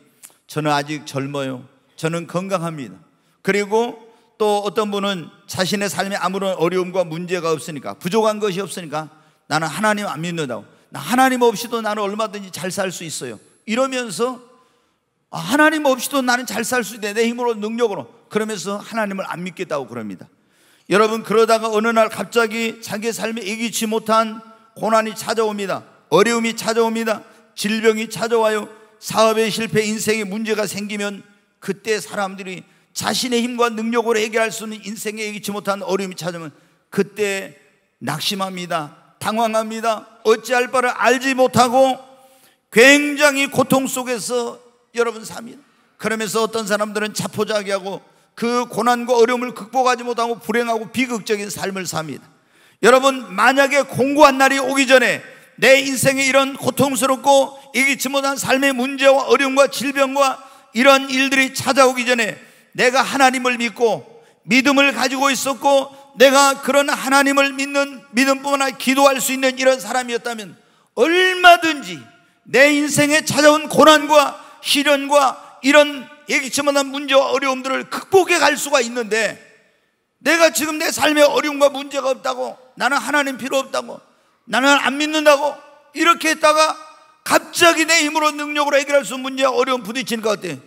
저는 아직 젊어요. 저는 건강합니다. 그리고 또 어떤 분은 자신의 삶에 아무런 어려움과 문제가 없으니까 부족한 것이 없으니까 나는 하나님 안 믿는다고 나 하나님 없이도 나는 얼마든지 잘 살 수 있어요 이러면서 아, 하나님 없이도 나는 잘 살 수 있대 내 힘으로 능력으로 그러면서 하나님을 안 믿겠다고 그럽니다 여러분 그러다가 어느 날 갑자기 자기 삶에 이기지 못한 고난이 찾아옵니다 어려움이 찾아옵니다 질병이 찾아와요 사업의 실패 인생에 문제가 생기면 그때 사람들이 자신의 힘과 능력으로 해결할 수 있는 인생에 이기치 못한 어려움이 찾으면 그때 낙심합니다. 당황합니다. 어찌할 바를 알지 못하고 굉장히 고통 속에서 여러분 삽니다. 그러면서 어떤 사람들은 자포자기하고 그 고난과 어려움을 극복하지 못하고 불행하고 비극적인 삶을 삽니다. 여러분, 만약에 공고한 날이 오기 전에 내 인생에 이런 고통스럽고 이기치 못한 삶의 문제와 어려움과 질병과 이런 일들이 찾아오기 전에 내가 하나님을 믿고 믿음을 가지고 있었고 내가 그런 하나님을 믿는 믿음뿐만 아니라 기도할 수 있는 이런 사람이었다면 얼마든지 내 인생에 찾아온 고난과 시련과 이런 예기치 만한 문제와 어려움들을 극복해 갈 수가 있는데 내가 지금 내 삶에 어려움과 문제가 없다고 나는 하나님 필요 없다고 나는 안 믿는다고 이렇게 했다가 갑자기 내 힘으로 능력으로 해결할 수 있는 문제와 어려움 부딪히는 것 어때?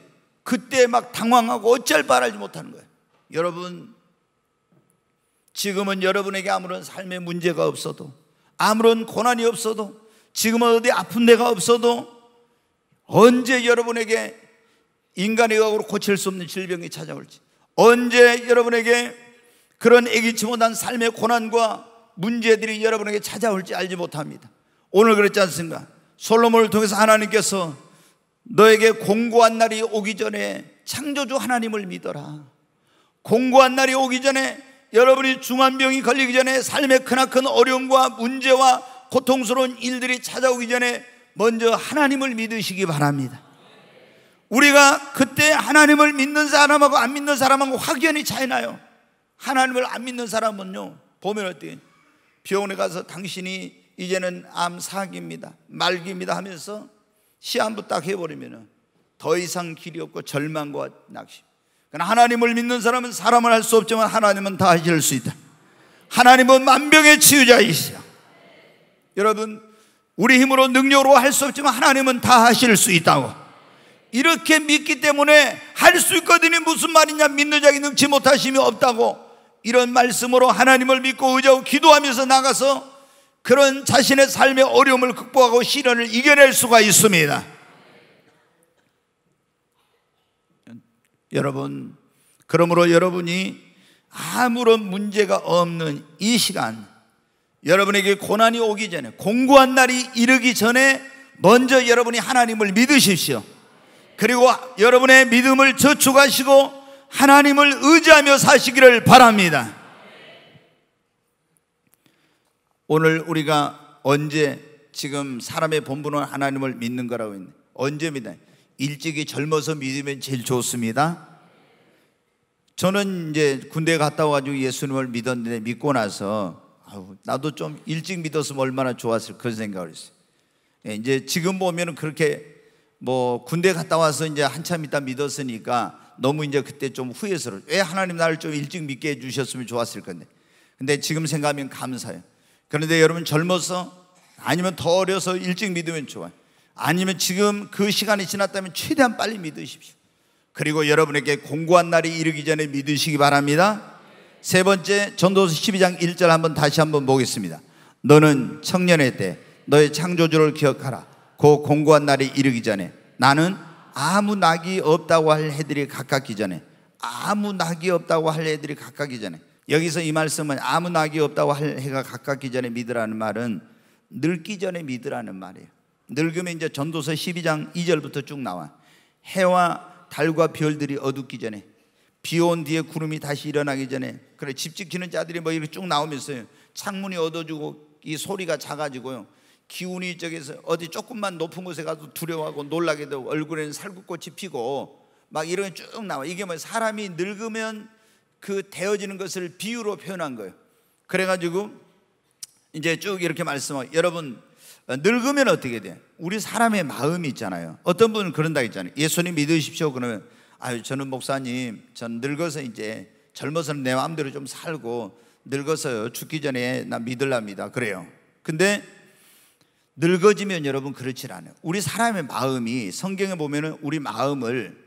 그때 막 당황하고 어쩔 바 알지 못하는 거예요. 여러분, 지금은 여러분에게 아무런 삶의 문제가 없어도, 아무런 고난이 없어도, 지금은 어디 아픈 데가 없어도, 언제 여러분에게 인간의 의학으로 고칠 수 없는 질병이 찾아올지, 언제 여러분에게 그런 애기치 못한 삶의 고난과 문제들이 여러분에게 찾아올지 알지 못합니다. 오늘 그랬지 않습니까? 솔로몬을 통해서 하나님께서 너에게 공고한 날이 오기 전에 창조주 하나님을 믿어라. 공고한 날이 오기 전에 여러분이 중한병이 걸리기 전에 삶의 크나큰 어려움과 문제와 고통스러운 일들이 찾아오기 전에 먼저 하나님을 믿으시기 바랍니다. 우리가 그때 하나님을 믿는 사람하고 안 믿는 사람하고 확연히 차이나요. 하나님을 안 믿는 사람은요, 보면 어때요? 병원에 가서 당신이 이제는 암 사기입니다. 말기입니다 하면서 시한부 딱 해버리면 더 이상 길이 없고 절망과 낙심. 그러나 하나님을 믿는 사람은 사람을 할 수 없지만 하나님은 다 하실 수 있다. 하나님은 만병의 치유자이시다. 여러분, 우리 힘으로 능력으로 할 수 없지만 하나님은 다 하실 수 있다고. 이렇게 믿기 때문에 할 수 있거든요. 무슨 말이냐. 믿는 자에게 능치 못하심이 없다고. 이런 말씀으로 하나님을 믿고 의지하고 기도하면서 나가서 그런 자신의 삶의 어려움을 극복하고 시련을 이겨낼 수가 있습니다. 여러분, 그러므로 여러분이 아무런 문제가 없는 이 시간, 여러분에게 고난이 오기 전에, 공고한 날이 이르기 전에, 먼저 여러분이 하나님을 믿으십시오. 그리고 여러분의 믿음을 저축하시고, 하나님을 의지하며 사시기를 바랍니다. 오늘 우리가 언제 지금 사람의 본분은 하나님을 믿는 거라고 했는데 언제 믿나요? 일찍이 젊어서 믿으면 제일 좋습니다. 저는 이제 군대 갔다 와가지고 예수님을 믿었는데 믿고 나서 아우, 나도 좀 일찍 믿었으면 얼마나 좋았을 그런 생각을 했어요. 예, 이제 지금 보면 그렇게 뭐 군대 갔다 와서 이제 한참 있다 믿었으니까 너무 이제 그때 좀 후회스러워. 왜 하나님 나를 좀 일찍 믿게 해주셨으면 좋았을 건데. 근데 지금 생각하면 감사해요. 그런데 여러분 젊어서 아니면 더 어려서 일찍 믿으면 좋아요. 아니면 지금 그 시간이 지났다면 최대한 빨리 믿으십시오. 그리고 여러분에게 공고한 날이 이르기 전에 믿으시기 바랍니다. 세 번째 전도서 12장 1절 한번 다시 한번 보겠습니다. 너는 청년의 때 너의 창조주를 기억하라. 그 공고한 날이 이르기 전에 나는 아무 낙이 없다고 할 해들이 가깝기 전에 아무 낙이 없다고 할 해들이 가깝기 전에 여기서 이 말씀은 아무 낙이 없다고 할 해가 가깝기 전에 믿으라는 말은 늙기 전에 믿으라는 말이에요. 늙으면 이제 전도서 12장 2절부터 쭉 나와. 해와 달과 별들이 어둡기 전에 비 온 뒤에 구름이 다시 일어나기 전에 그래 집 지키는 자들이 뭐 이렇게 쭉 나오면서요. 창문이 어두워지고 이 소리가 작아지고요. 기운이 저기서 어디 조금만 높은 곳에 가도 두려워하고 놀라게 되고 얼굴에는 살구꽃이 피고 막 이런 게 쭉 나와. 이게 뭐 사람이 늙으면 그되어지는 것을 비유로 표현한 거예요. 그래가지고 이제 쭉 이렇게 말씀하고 여러분 늙으면 어떻게 돼? 우리 사람의 마음이 있잖아요. 어떤 분은 그런다 했잖아요. 예수님 믿으십시오. 그러면 아유 저는 목사님 전 늙어서 이제 젊어서 내 마음대로 좀 살고 늙어서 죽기 전에 나 믿을랍니다. 그래요. 근데 늙어지면 여러분 그렇지 않아요. 우리 사람의 마음이 성경에 보면은 우리 마음을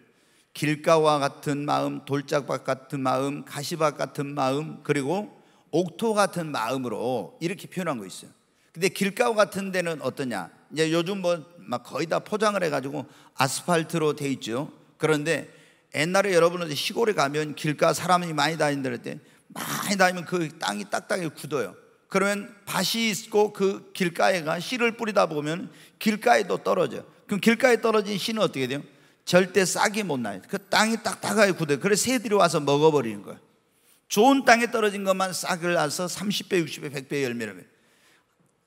길가와 같은 마음, 돌짝밭 같은 마음, 가시밭 같은 마음, 그리고 옥토 같은 마음으로 이렇게 표현한 거 있어요. 근데 길가와 같은 데는 어떠냐? 이제 요즘 뭐막 거의 다 포장을 해가지고 아스팔트로 돼 있죠. 그런데 옛날에 여러분들 시골에 가면 길가 사람이 많이 다니는 때 많이 다니면 그 땅이 딱딱이 굳어요. 그러면 밭이 있고 그 길가에가 씨를 뿌리다 보면 길가에도 떨어져요. 그럼 길가에 떨어진 씨는 어떻게 돼요? 절대 싹이 못 나요. 그 땅이 딱딱하게 굳어요. 그래서 새들이 와서 먹어버리는 거예요. 좋은 땅에 떨어진 것만 싹을 나서 30배, 60배, 100배 열매를 맺어요.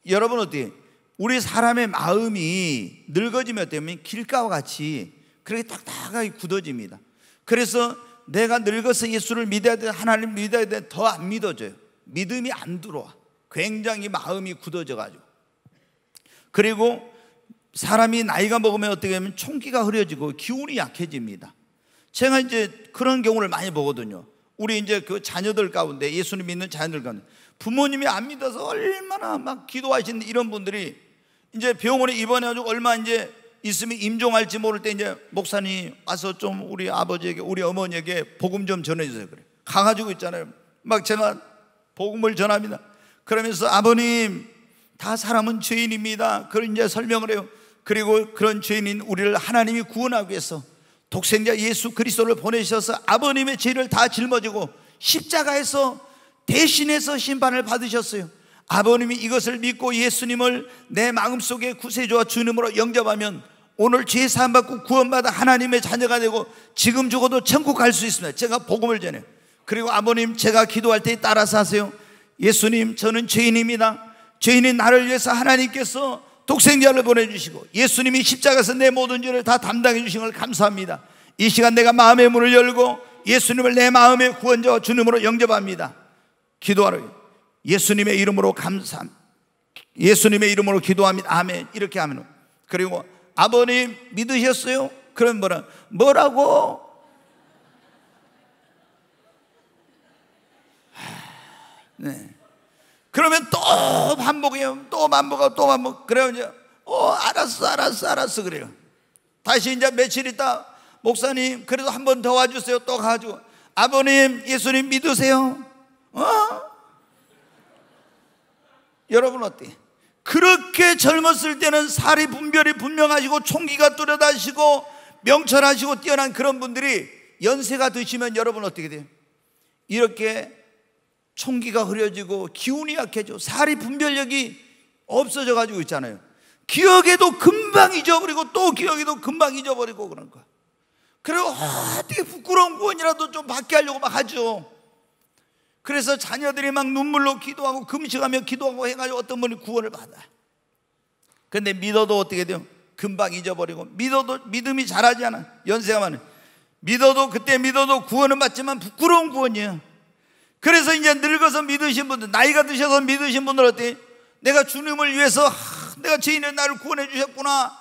여러분 어때요? 우리 사람의 마음이 늙어지면 어때요? 길가와 같이 그렇게 딱딱하게 굳어집니다. 그래서 내가 늙어서 예수를 믿어야 돼, 하나님 믿어야 돼, 더 안 믿어져요. 믿음이 안 들어와. 굉장히 마음이 굳어져가지고. 그리고 사람이 나이가 먹으면 어떻게 하면 총기가 흐려지고 기운이 약해집니다. 제가 이제 그런 경우를 많이 보거든요. 우리 이제 그 자녀들 가운데 예수님 믿는 자녀들 가운데 부모님이 안 믿어서 얼마나 막 기도하시는 이런 분들이 이제 병원에 입원해가지고 얼마 이제 있으면 임종할지 모를 때 이제 목사님 와서 좀 우리 아버지에게 우리 어머니에게 복음 좀 전해주세요 그래 가가지고 있잖아요 막 제가 복음을 전합니다 그러면서 아버님 다 사람은 죄인입니다 그런 이제 설명을 해요 그리고 그런 죄인인 우리를 하나님이 구원하기 위해서 독생자 예수 그리스도를 보내셔서 아버님의 죄를 다 짊어지고 십자가에서 대신해서 심판을 받으셨어요. 아버님이 이것을 믿고 예수님을 내 마음속에 구세주와 주님으로 영접하면 오늘 죄 사함 받고 구원받아 하나님의 자녀가 되고 지금 죽어도 천국 갈 수 있습니다. 제가 복음을 전해. 그리고 아버님 제가 기도할 때 따라서 하세요. 예수님 저는 죄인입니다. 죄인인 나를 위해서 하나님께서 독생자를 보내주시고 예수님이 십자가에서 내 모든 죄를 다 담당해 주신 걸 감사합니다. 이 시간 내가 마음의 문을 열고 예수님을 내 마음의 구원자 주님으로 영접합니다. 기도하러 예수님의 이름으로 감사 예수님의 이름으로 기도합니다. 아멘. 이렇게 하면 그리고 아버님 믿으셨어요? 그럼 뭐라 뭐라고? 네. 그러면 또 반복해요. 또 반복하고 또 반복. 그래요 이제 어 알았어 알았어 알았어 그래요. 다시 이제 며칠 있다 목사님 그래도 한 번 더 와주세요. 또 가지고 아버님 예수님 믿으세요. 어? 여러분 어때? 그렇게 젊었을 때는 살이 분별이 분명하시고 총기가 뚜렷하시고 명철하시고 뛰어난 그런 분들이 연세가 드시면 여러분 어떻게 돼요? 이렇게 총기가 흐려지고 기운이 약해져 살이 분별력이 없어져 가지고 있잖아요. 기억에도 금방 잊어버리고 또 기억에도 금방 잊어버리고 그런 거 그리고 어떻게 부끄러운 구원이라도 좀 받게 하려고 막 하죠. 그래서 자녀들이 막 눈물로 기도하고 금식하며 기도하고 해가지고 어떤 분이 구원을 받아. 근데 믿어도 어떻게 돼요? 금방 잊어버리고 믿어도 믿음이 자라지 않아. 연세가 많아. 믿어도 그때 믿어도 구원은 받지만 부끄러운 구원이에요. 그래서 이제 늙어서 믿으신 분들, 나이가 드셔서 믿으신 분들 어때? 내가 주님을 위해서 내가 죄인의 나를 구원해 주셨구나.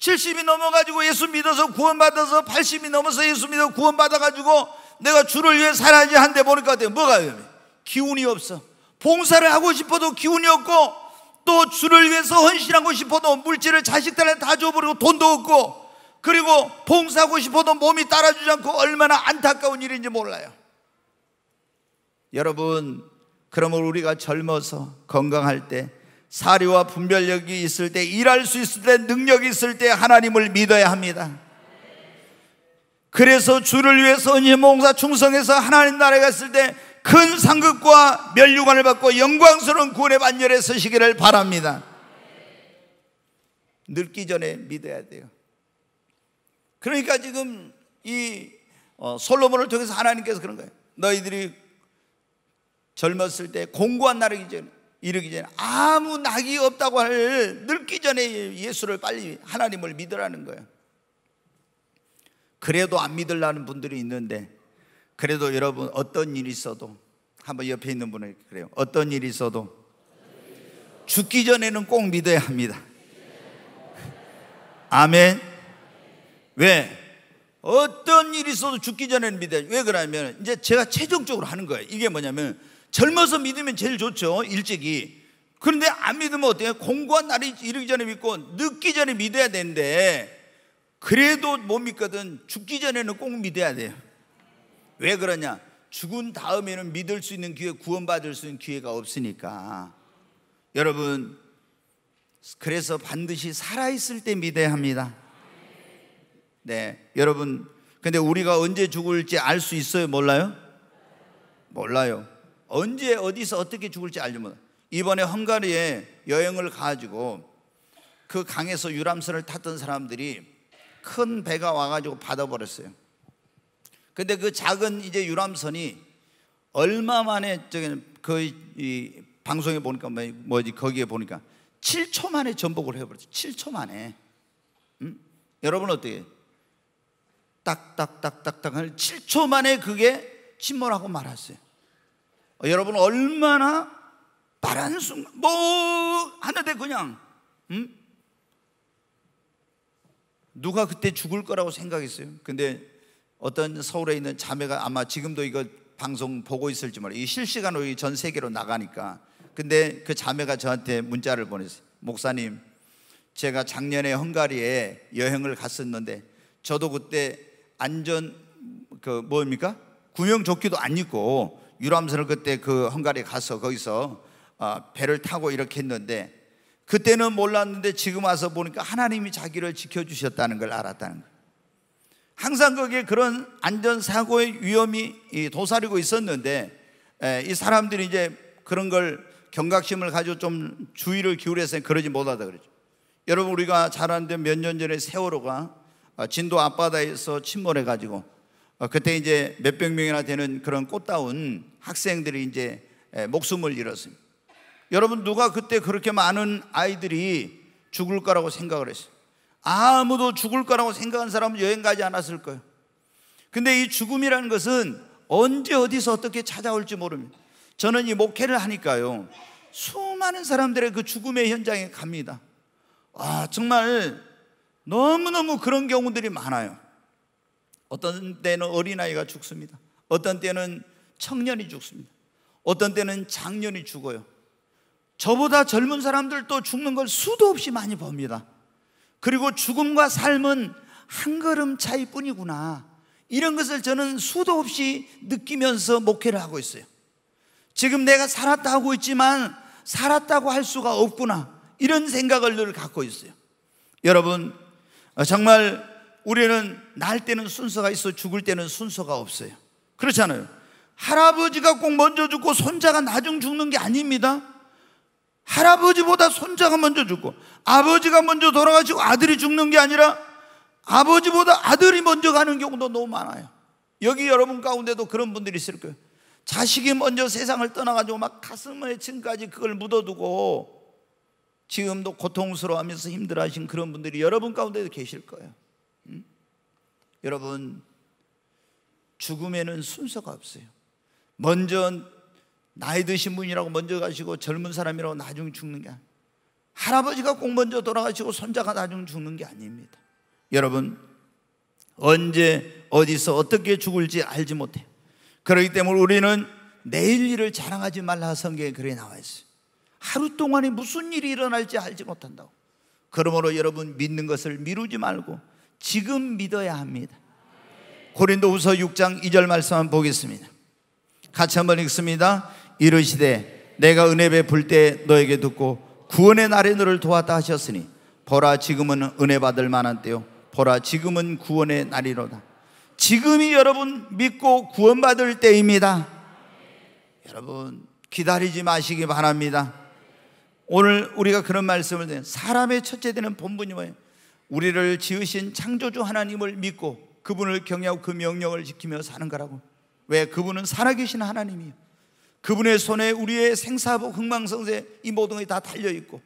70이 넘어가지고 예수 믿어서 구원받아서 80이 넘어서 예수 믿어 구원받아가지고 내가 주를 위해 살아야지 한데 보니까 어때 뭐가 위험 기운이 없어. 봉사를 하고 싶어도 기운이 없고 또 주를 위해서 헌신하고 싶어도 물질을 자식들한테 다 줘버리고 돈도 없고 그리고 봉사하고 싶어도 몸이 따라주지 않고 얼마나 안타까운 일인지 몰라요. 여러분, 그러므 우리가 젊어서 건강할 때사리와 분별력이 있을 때 일할 수 있을 때 능력이 있을 때 하나님을 믿어야 합니다. 그래서 주를 위해서 은혜 봉사 충성해서 하나님 나라에 갔을 때 큰 상급과 멸류관을 받고 영광스러운 구원의 반열에 서시기를 바랍니다. 늙기 전에 믿어야 돼요. 그러니까 지금 이 어, 솔로몬을 통해서 하나님께서 그런 거예요. 너희들이 젊었을 때 공고한 날을 이제 이르기 전에 아무 낙이 없다고 할 늙기 전에 예수를 빨리 하나님을 믿으라는 거예요. 그래도 안 믿으려는 분들이 있는데 그래도 여러분 어떤 일이 있어도 한번 옆에 있는 분에게 그래요. 어떤 일이 있어도 죽기 전에는 꼭 믿어야 합니다. 아멘. 왜? 어떤 일이 있어도 죽기 전에는 믿어야 왜 그러냐면 이제 제가 최종적으로 하는 거예요. 이게 뭐냐면 젊어서 믿으면 제일 좋죠. 일찍이. 그런데 안 믿으면 어때요? 공고한 날이 이르기 전에 믿고 늦기 전에 믿어야 되는데 그래도 못 믿거든 죽기 전에는 꼭 믿어야 돼요. 왜 그러냐? 죽은 다음에는 믿을 수 있는 기회, 구원받을 수 있는 기회가 없으니까. 여러분, 그래서 반드시 살아있을 때 믿어야 합니다. 네. 여러분, 근데 우리가 언제 죽을지 알 수 있어요? 몰라요? 몰라요. 언제 어디서 어떻게 죽을지 알려면 이번에 헝가리에 여행을 가지고 그 강에서 유람선을 탔던 사람들이 큰 배가 와가지고 받아버렸어요. 근데 그 작은 이제 유람선이 얼마 만에 저기 거의 이 방송에 보니까 뭐, 뭐지 거기에 보니까 7초 만에 전복을 해버렸어요. 7초 만에. 음? 여러분 어떻게? 딱딱딱딱딱 7초 만에 그게 침몰하고 말았어요. 여러분 얼마나 빠른 순간 뭐하나데 그냥 음? 누가 그때 죽을 거라고 생각했어요. 근데 어떤 서울에 있는 자매가 아마 지금도 이거 방송 보고 있을지 몰라요. 이 실시간으로 전 세계로 나가니까. 근데 그 자매가 저한테 문자를 보냈어요. 목사님, 제가 작년에 헝가리에 여행을 갔었는데 저도 그때 안전 그 뭡니까? 구명조끼도 안 입고 유람선을 그때 그 헝가리에 가서 거기서 아, 배를 타고 이렇게 했는데 그때는 몰랐는데 지금 와서 보니까 하나님이 자기를 지켜주셨다는 걸 알았다는 거예요. 항상 거기에 그런 안전사고의 위험이 도사리고 있었는데 이 사람들이 이제 그런 걸 경각심을 가지고 좀 주의를 기울여서 그러지 못하다 그러죠. 여러분 우리가 잘 아는데 몇 년 전에 세월호가 아, 진도 앞바다에서 침몰해 가지고 어, 그때 이제 몇백 명이나 되는 그런 꽃다운 학생들이 이제 목숨을 잃었습니다. 여러분 누가 그때 그렇게 많은 아이들이 죽을 거라고 생각을 했어요. 아무도 죽을 거라고 생각한 사람은 여행 가지 않았을 거예요. 근데 이 죽음이라는 것은 언제 어디서 어떻게 찾아올지 모릅니다. 저는 이 목회를 하니까요. 수많은 사람들의 그 죽음의 현장에 갑니다. 아, 정말 너무너무 그런 경우들이 많아요. 어떤 때는 어린아이가 죽습니다. 어떤 때는 청년이 죽습니다. 어떤 때는 장년이 죽어요. 저보다 젊은 사람들도 죽는 걸 수도 없이 많이 봅니다. 그리고 죽음과 삶은 한 걸음 차이 뿐이구나. 이런 것을 저는 수도 없이 느끼면서 목회를 하고 있어요. 지금 내가 살았다 하고 있지만 살았다고 할 수가 없구나. 이런 생각을 늘 갖고 있어요. 여러분, 아, 정말 우리는 날 때는 순서가 있어 죽을 때는 순서가 없어요. 그렇잖아요. 할아버지가 꼭 먼저 죽고 손자가 나중 죽는 게 아닙니다. 할아버지보다 손자가 먼저 죽고 아버지가 먼저 돌아가시고 아들이 죽는 게 아니라 아버지보다 아들이 먼저 가는 경우도 너무 많아요. 여기 여러분 가운데도 그런 분들이 있을 거예요. 자식이 먼저 세상을 떠나가지고 막 가슴에 층까지 그걸 묻어두고 지금도 고통스러워하면서 힘들어하신 그런 분들이 여러분 가운데도 계실 거예요. 여러분 죽음에는 순서가 없어요. 먼저 나이 드신 분이라고 먼저 가시고 젊은 사람이라고 나중 에 죽는 게 아니에요. 할아버지가 꼭 먼저 돌아가시고 손자가 나중 에 죽는 게 아닙니다. 여러분 언제 어디서 어떻게 죽을지 알지 못해. 요 그렇기 때문에 우리는 내일 일을 자랑하지 말라 성경에 그래 나와 있어요. 하루 동안에 무슨 일이 일어날지 알지 못한다고. 그러므로 여러분 믿는 것을 미루지 말고 지금 믿어야 합니다. 고린도후서 6장 2절 말씀 한번 보겠습니다. 같이 한번 읽습니다. 이르시되 내가 은혜 베풀 때 너에게 듣고 구원의 날에 너를 도왔다 하셨으니 보라 지금은 은혜 받을 만한 때요 보라 지금은 구원의 날이로다. 지금이 여러분 믿고 구원받을 때입니다. 여러분 기다리지 마시기 바랍니다. 오늘 우리가 그런 말씀을 드린 사람의 첫째 되는 본분이 뭐예요? 우리를 지으신 창조주 하나님을 믿고 그분을 경외하고 그 명령을 지키며 사는 거라고. 왜 그분은 살아계신 하나님이요. 그분의 손에 우리의 생사복 흥망성쇠 이 모든 게다 달려 있고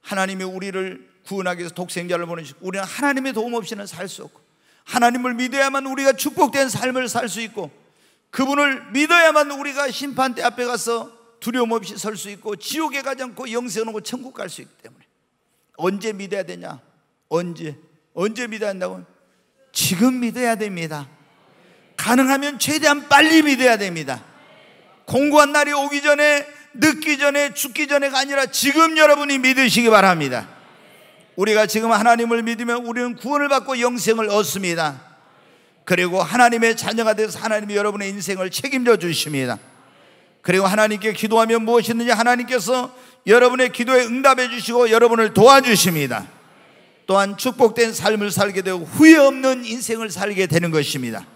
하나님이 우리를 구원하기 위해서 독생자를 보내시고 우리는 하나님의 도움 없이는 살 수 없고 하나님을 믿어야만 우리가 축복된 삶을 살 수 있고 그분을 믿어야만 우리가 심판대 앞에 가서 두려움 없이 설 수 있고 지옥에 가지 않고 영생하고 천국 갈 수 있기 때문에 언제 믿어야 되냐? 언제? 언제 믿어야 한다고? 지금 믿어야 됩니다. 가능하면 최대한 빨리 믿어야 됩니다. 공고한 날이 오기 전에, 늦기 전에, 죽기 전에가 아니라 지금 여러분이 믿으시기 바랍니다. 우리가 지금 하나님을 믿으면 우리는 구원을 받고 영생을 얻습니다. 그리고 하나님의 자녀가 돼서 하나님이 여러분의 인생을 책임져 주십니다. 그리고 하나님께 기도하면 무엇이든지 하나님께서 여러분의 기도에 응답해 주시고 여러분을 도와주십니다. 또한 축복된 삶을 살게 되고 후회 없는 인생을 살게 되는 것입니다.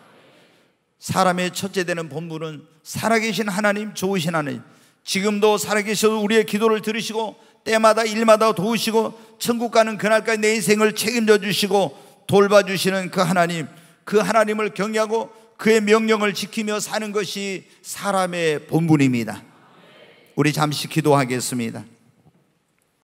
사람의 첫째 되는 본분은 살아계신 하나님, 좋으신 하나님. 지금도 살아계셔서 우리의 기도를 들으시고 때마다 일마다 도우시고 천국 가는 그날까지 내 인생을 책임져 주시고 돌봐주시는 그 하나님, 그 하나님을 경외하고 그의 명령을 지키며 사는 것이 사람의 본분입니다. 우리 잠시 기도하겠습니다.